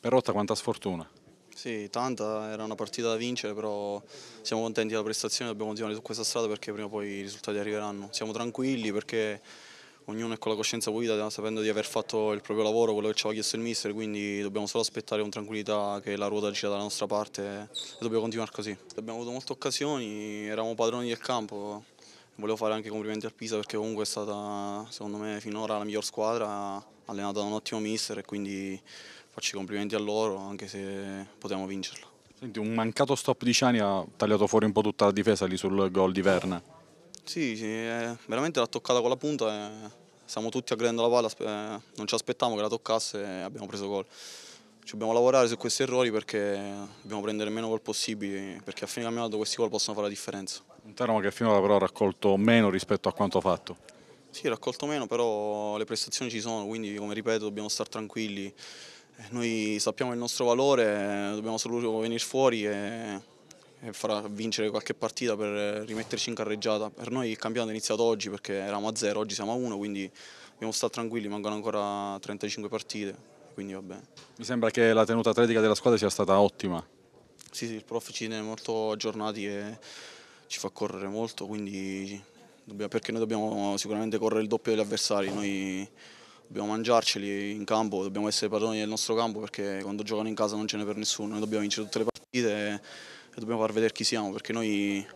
Perotta quanta sfortuna. Sì, tanta, era una partita da vincere, però siamo contenti della prestazione, e dobbiamo continuare su questa strada perché prima o poi i risultati arriveranno. Siamo tranquilli perché ognuno è con la coscienza pulita, sapendo di aver fatto il proprio lavoro, quello che ci aveva chiesto il mister, quindi dobbiamo solo aspettare con tranquillità che la ruota gira dalla nostra parte e dobbiamo continuare così. Abbiamo avuto molte occasioni, eravamo padroni del campo, volevo fare anche complimenti al Pisa perché comunque è stata secondo me finora la miglior squadra, allenata da un ottimo mister e quindi faccio i complimenti a loro anche se potevamo vincerla. Senti, un mancato stop di Ciani ha tagliato fuori un po' tutta la difesa lì sul gol di Verna. Sì, sì veramente l'ha toccata con la punta, siamo tutti aggredendo la palla, non ci aspettavamo che la toccasse e abbiamo preso gol. Ci dobbiamo lavorare su questi errori perché dobbiamo prendere meno gol possibili, perché a fine campionato questi gol possono fare la differenza. Un Teramo che finora però ha raccolto meno rispetto a quanto fatto. Sì, ha raccolto meno, però le prestazioni ci sono, quindi come ripeto dobbiamo stare tranquilli. Eh, noi sappiamo il nostro valore, eh, dobbiamo solo venire fuori e, e farà vincere qualche partita per rimetterci in carreggiata. Per noi il campionato è iniziato oggi perché eravamo a 0, oggi siamo a 1, quindi dobbiamo stare tranquilli, mancano ancora 35 partite, quindi va bene. Mi sembra che la tenuta atletica della squadra sia stata ottima. Sì, sì, il prof ci tiene molto aggiornati e ci fa correre molto, quindi dobbiamo, perché noi dobbiamo sicuramente correre il doppio degli avversari, noi dobbiamo mangiarceli in campo, dobbiamo essere padroni del nostro campo perché quando giocano in casa non ce n'è per nessuno, noi dobbiamo vincere tutte le partite e dobbiamo far vedere chi siamo perché noi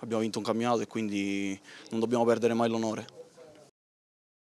abbiamo vinto un camminato e quindi non dobbiamo perdere mai l'onore.